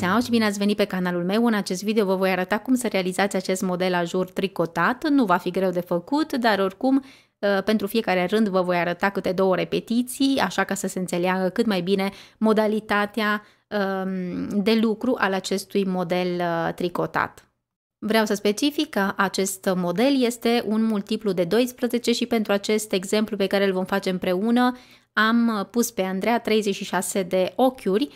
Ciao și bine ați venit pe canalul meu. În acest video vă voi arăta cum să realizați acest model ajur tricotat. Nu va fi greu de făcut, dar oricum uh, pentru fiecare rând vă voi arăta câte două repetiții, așa ca să se înțeleagă cât mai bine modalitatea um, de lucru al acestui model uh, tricotat. Vreau să specific că acest model este un multiplu de 12 și pentru acest exemplu pe care îl vom face împreună am uh, pus pe Andreea 36 de ochiuri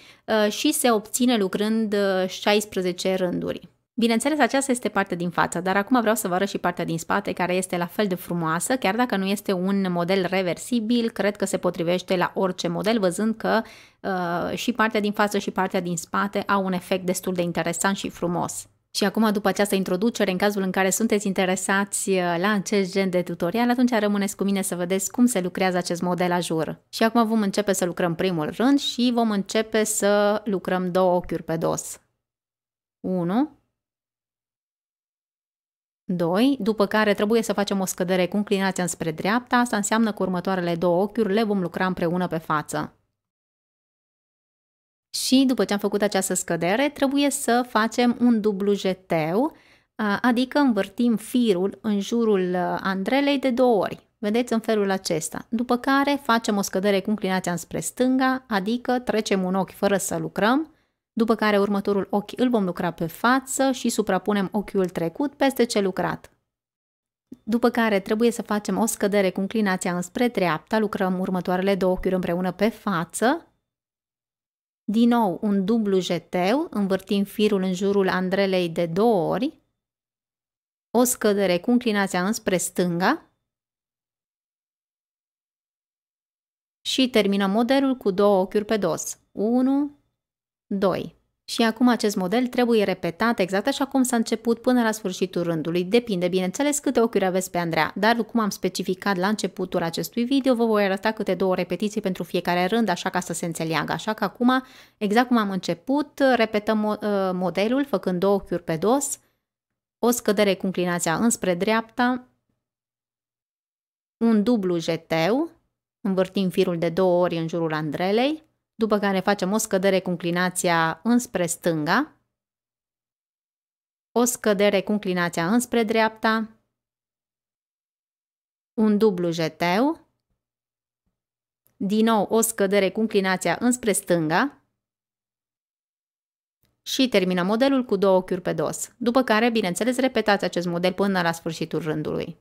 uh, și se obține lucrând 16 uh, rânduri. Bineînțeles, aceasta este partea din față, dar acum vreau să vă arăt și partea din spate, care este la fel de frumoasă, chiar dacă nu este un model reversibil, cred că se potrivește la orice model, văzând că uh, și partea din față și partea din spate au un efect destul de interesant și frumos. Și acum, după această introducere, în cazul în care sunteți interesați uh, la acest gen de tutorial, atunci rămâneți cu mine să vedeți cum se lucrează acest model ajur. Și acum vom începe să lucrăm primul rând și vom începe să lucrăm două ochiuri pe dos. 1, 2, după care trebuie să facem o scădere cu înclinația înspre dreapta, asta înseamnă că următoarele două ochiuri le vom lucra împreună pe față și după ce am făcut această scădere, trebuie să facem un dublu jeteu, adică învârtim firul în jurul andrelei de două ori. Vedeți în felul acesta. După care facem o scădere cu înclinația spre stânga, adică trecem un ochi fără să lucrăm, după care următorul ochi îl vom lucra pe față și suprapunem ochiul trecut peste ce lucrat. După care trebuie să facem o scădere cu înclinația înspre dreapta, lucrăm următoarele două ochiuri împreună pe față, din nou, un dublu jeteu, învârtim firul în jurul andrelei de două ori, o scădere cu înclinația înspre stânga și terminăm modelul cu două ochiuri pe dos. 1, 2. Și acum acest model trebuie repetat exact așa cum s-a început până la sfârșitul rândului. Depinde, bineînțeles, câte ochiuri aveți pe Andreea, dar cum am specificat la începutul acestui video, vă voi arăta câte două repetiții pentru fiecare rând, așa ca să se înțeleagă. Așa că acum, exact cum am început, repetăm ă, modelul făcând două ochiuri pe dos, o scădere cu înclinația înspre dreapta, un dublu jeteu, învârtim firul de două ori în jurul andrelei, după care facem o scădere cu inclinația înspre stânga, o scădere cu inclinația înspre dreapta, un dublu jeteu, din nou o scădere cu inclinația înspre stânga și terminăm modelul cu două ochiuri pe dos, după care, bineînțeles, repetați acest model până la sfârșitul rândului.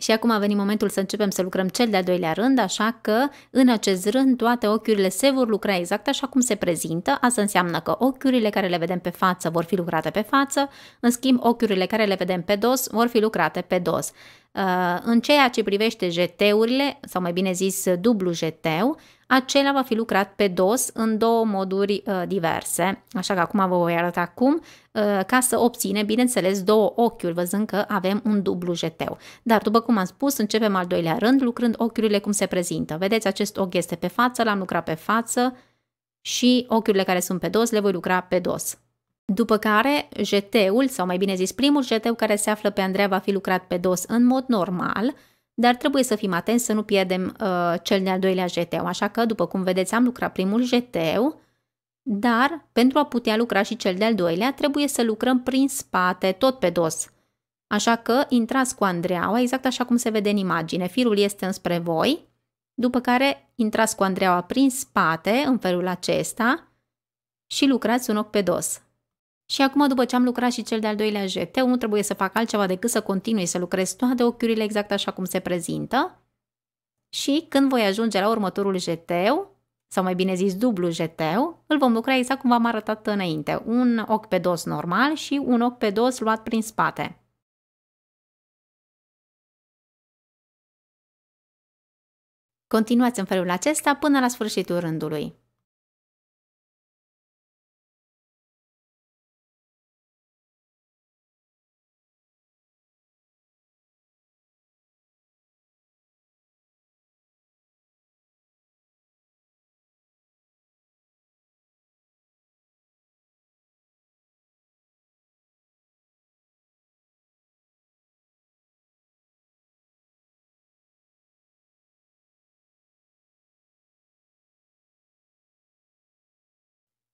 Și acum a venit momentul să începem să lucrăm cel de-al doilea rând, așa că în acest rând toate ochiurile se vor lucra exact așa cum se prezintă, asta înseamnă că ochiurile care le vedem pe față vor fi lucrate pe față, în schimb ochiurile care le vedem pe dos vor fi lucrate pe dos. Uh, în ceea ce privește jeteurile, sau mai bine zis dublu jeteu acela va fi lucrat pe DOS în două moduri uh, diverse, așa că acum vă voi arăta cum, uh, ca să obține, bineînțeles, două ochiuri, văzând că avem un dublu jeteu. Dar, după cum am spus, începem al doilea rând, lucrând ochiurile cum se prezintă. Vedeți, acest ochi este pe față, l-am lucrat pe față și ochiurile care sunt pe DOS le voi lucra pe DOS. După care, jeteul, sau mai bine zis primul jeteu care se află pe Andreea va fi lucrat pe DOS în mod normal, dar trebuie să fim atenți să nu pierdem uh, cel de-al doilea jeteu. Așa că, după cum vedeți, am lucrat primul jeteu, dar pentru a putea lucra și cel de-al doilea, trebuie să lucrăm prin spate, tot pe dos. Așa că intrați cu Andreaua, exact așa cum se vede în imagine. Firul este înspre voi, după care intrați cu Andreaua prin spate, în felul acesta, și lucrați un ochi pe dos. Și acum, după ce am lucrat și cel de-al doilea JT, nu trebuie să fac altceva decât să continui să lucrez toate ochiurile exact așa cum se prezintă. Și când voi ajunge la următorul JT, sau mai bine zis dublu JT, îl vom lucra exact cum v-am arătat înainte, un ochi pe dos normal și un ochi pe dos luat prin spate. Continuați în felul acesta până la sfârșitul rândului.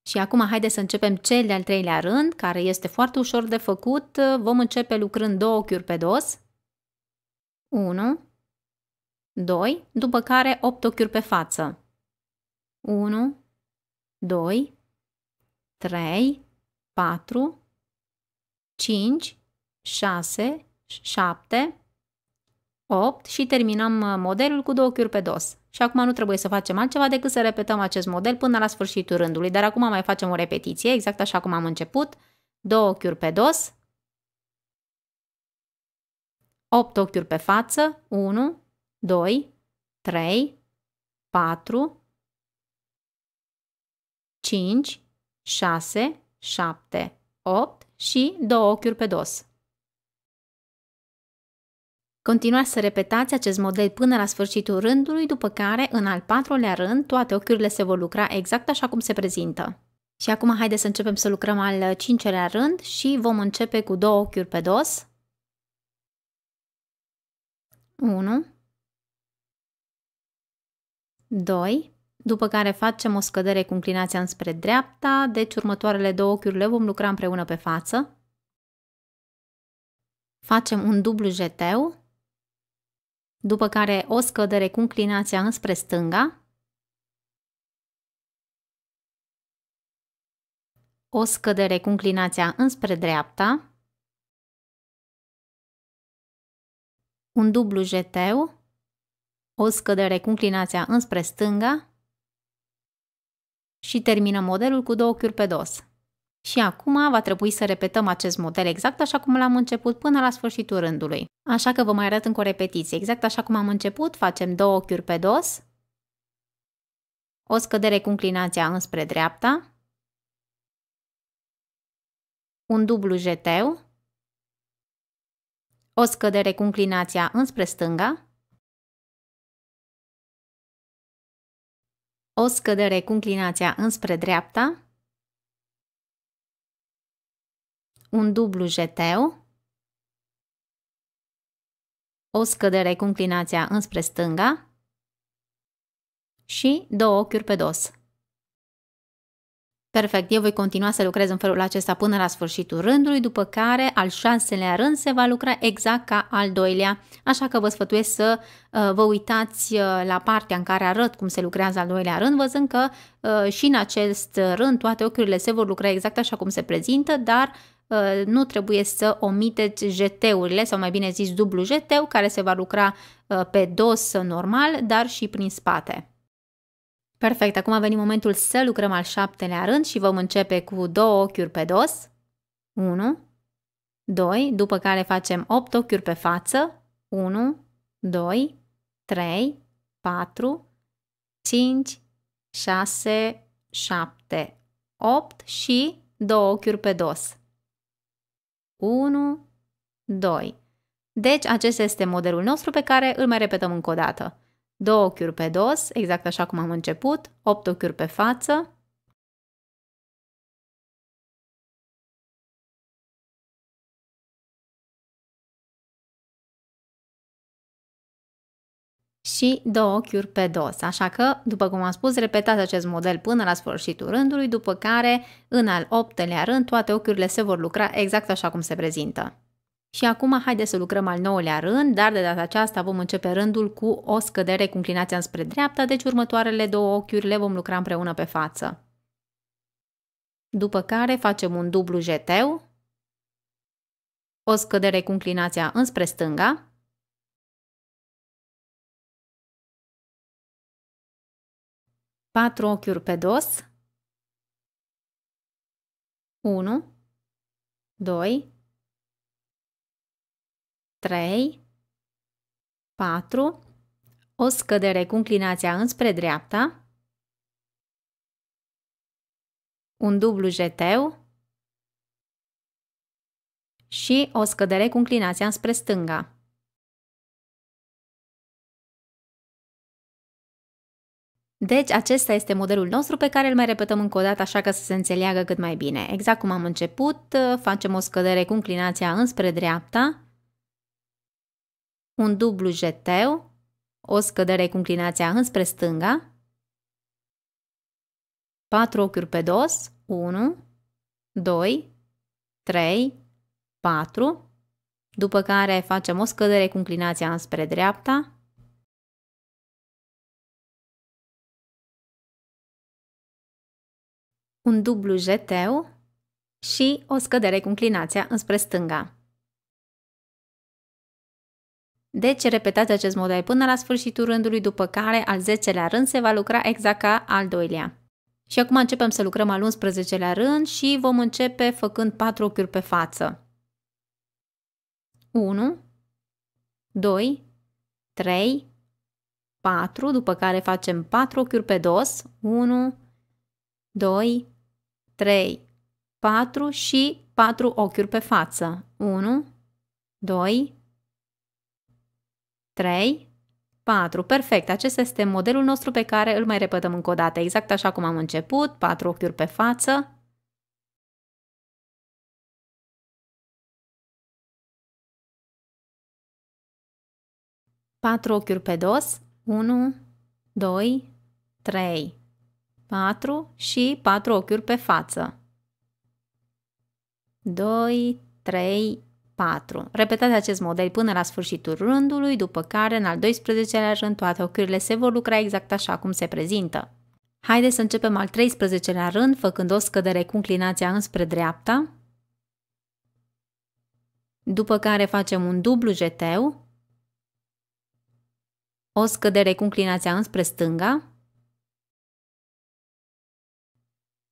Și acum haide să începem cel de-al treilea rând, care este foarte ușor de făcut. Vom începe lucrând două ochiuri pe dos. 1, 2, după care 8 ochiuri pe față. 1, 2, 3, 4, 5, 6, 7, 8 și terminăm modelul cu două ochiuri pe dos și acum nu trebuie să facem altceva decât să repetăm acest model până la sfârșitul rândului, dar acum mai facem o repetiție, exact așa cum am început, 2 ochiuri pe dos, 8 ochiuri pe față, 1, 2, 3, 4, 5, 6, 7, 8 și 2 ochiuri pe dos. Continuați să repetați acest model până la sfârșitul rândului, după care, în al patrulea rând, toate ochiurile se vor lucra exact așa cum se prezintă. Și acum haideți să începem să lucrăm al cincelea rând și vom începe cu două ochiuri pe dos. 1 2 după care facem o scădere cu înclinația înspre dreapta, deci următoarele două ochiuri le vom lucra împreună pe față. Facem un dublu jeteu după care o scădere cu înclinația înspre stânga, o scădere cu înclinația înspre dreapta, un dublu jeteu, o scădere cu înclinația înspre stânga și terminăm modelul cu două chiuri pe dos. Și acum va trebui să repetăm acest model exact așa cum l-am început până la sfârșitul rândului. Așa că vă mai arăt încă o repetiție. Exact așa cum am început, facem două ochiuri pe dos, o scădere cu înclinația înspre dreapta, un dublu jeteu, o scădere cu înclinația înspre stânga, o scădere cu înclinația înspre dreapta, un dublu jeteu, o scădere cu înclinația înspre stânga și două ochiuri pe dos. Perfect, eu voi continua să lucrez în felul acesta până la sfârșitul rândului, după care al șaselea rând se va lucra exact ca al doilea, așa că vă sfătuiesc să uh, vă uitați uh, la partea în care arăt cum se lucrează al doilea rând, văzând că uh, și în acest rând toate ochiurile se vor lucra exact așa cum se prezintă, dar Uh, nu trebuie să omiteți jeteurile sau mai bine zis dublu jeteu care se va lucra uh, pe dos normal, dar și prin spate. Perfect, acum a venit momentul să lucrăm al șaptelea rând și vom începe cu două ochiuri pe dos, 1, 2, după care facem 8 ochiuri pe față, 1, 2, 3, 4, 5, 6, 7, 8 și două ochiuri pe dos. 1, 2. Deci acesta este modelul nostru pe care îl mai repetăm încă o dată. 2 ochiuri pe dos, exact așa cum am început, 8 ochiuri pe față, și două ochiuri pe dos. Așa că, după cum am spus, repetați acest model până la sfârșitul rândului, după care, în al optelea rând, toate ochiurile se vor lucra exact așa cum se prezintă. Și acum haideți să lucrăm al nouălea rând, dar de data aceasta vom începe rândul cu o scădere cu înclinația spre dreapta, deci următoarele două ochiuri le vom lucra împreună pe față. După care facem un dublu jeteu, o scădere cu înclinația înspre stânga, patru ochiuri pe dos, 1, 2, 3, 4, o scădere cu înclinația înspre dreapta, un dublu jeteu și o scădere cu înclinația înspre stânga. Deci acesta este modelul nostru pe care îl mai repetăm încă o dată așa ca să se înțeleagă cât mai bine. Exact cum am început, facem o scădere cu înclinația înspre dreapta, un dublu jeteu, o scădere cu înclinația înspre stânga, 4 ochiuri pe dos, 1, 2, 3, 4, după care facem o scădere cu înclinația înspre dreapta, un dublu jeteu și o scădere cu înclinația înspre stânga. Deci repetați acest model până la sfârșitul rândului, după care al 10-lea rând se va lucra exact ca al doilea. Și acum începem să lucrăm al 11-lea rând și vom începe făcând 4 ochiuri pe față. 1, 2, 3, 4, după care facem 4 ochiuri pe dos. 1, 2, 3, 4 și 4 ochiuri pe față. 1, 2, 3, 4. Perfect, acesta este modelul nostru pe care îl mai repetăm încă o dată, exact așa cum am început, 4 ochiuri pe față. Patru ochiuri pe dos, 1, 2, 3, 4 și 4 ochiuri pe față. 2, 3, 4. Repetați acest model până la sfârșitul rândului, după care în al 12-lea rând toate ochiurile se vor lucra exact așa cum se prezintă. Haideți să începem al 13-lea rând, făcând o scădere cu înclinația înspre dreapta, după care facem un dublu jeteu, o scădere cu înclinația înspre stânga,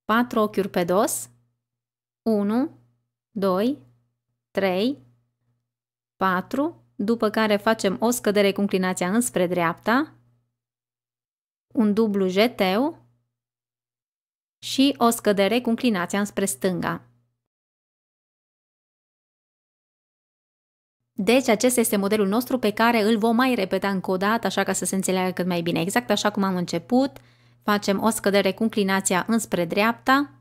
4 ochiuri pe dos, 1, 2, 3, 4, după care facem o scădere cu înclinația înspre dreapta, un dublu jeteu și o scădere cu înclinația înspre stânga. Deci acesta este modelul nostru pe care îl vom mai repeta încă o dată, așa ca să se înțeleagă cât mai bine. Exact așa cum am început, Facem o scădere cu înclinația înspre dreapta,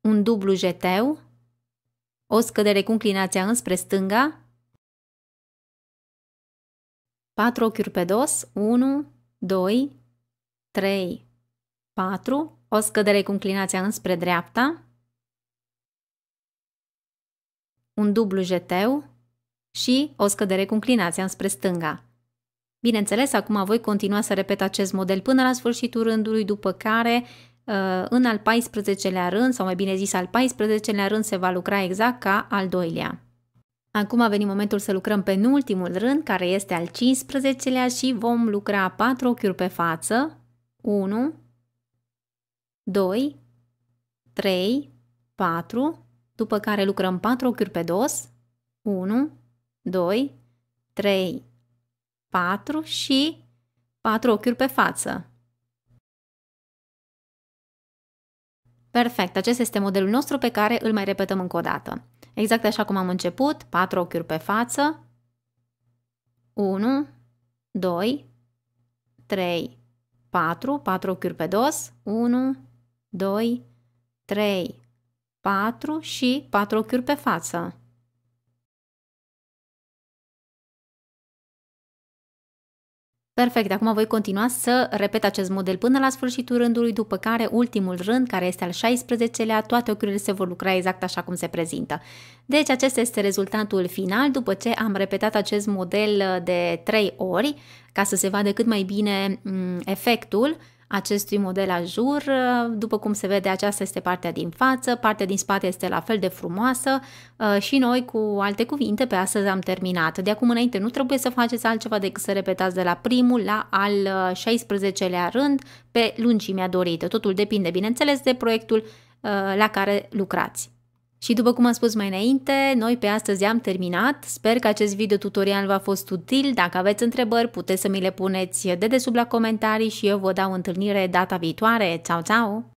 un dublu jeteu, o scădere cu înclinația înspre stânga, 4 ochiuri pe dos, 1, 2, 3, 4, o scădere cu înclinația înspre dreapta, un dublu jeteu și o scădere cu înclinația înspre stânga. Bineînțeles, acum voi continua să repet acest model până la sfârșitul rândului, după care uh, în al 14-lea rând, sau mai bine zis al 14-lea rând, se va lucra exact ca al doilea. Acum a venit momentul să lucrăm pe ultimul rând, care este al 15-lea și vom lucra 4 ochiuri pe față. 1, 2, 3, 4, după care lucrăm 4 ochiuri pe dos. 1, 2, 3, 4 și 4 ochiuri pe față. Perfect, acesta este modelul nostru pe care îl mai repetăm încă o dată. Exact așa cum am început, 4 ochiuri pe față, 1, 2, 3, 4, 4 ochiuri pe dos, 1, 2, 3, 4 și 4 ochiuri pe față. Perfect, acum voi continua să repet acest model până la sfârșitul rândului, după care ultimul rând, care este al 16-lea, toate ochiurile se vor lucra exact așa cum se prezintă. Deci acesta este rezultatul final după ce am repetat acest model de 3 ori, ca să se vadă cât mai bine mm, efectul, acestui model ajur. Uh, după cum se vede, aceasta este partea din față, partea din spate este la fel de frumoasă uh, și noi, cu alte cuvinte, pe astăzi am terminat. De acum înainte nu trebuie să faceți altceva decât să repetați de la primul la al 16-lea uh, rând pe lungimea dorită. Totul depinde, bineînțeles, de proiectul la care lucrați. Și după cum am spus mai înainte, noi pe astăzi am terminat. Sper că acest video tutorial v-a fost util. Dacă aveți întrebări, puteți să mi le puneți de sub la comentarii și eu vă dau întâlnire data viitoare. Ciao, ciao!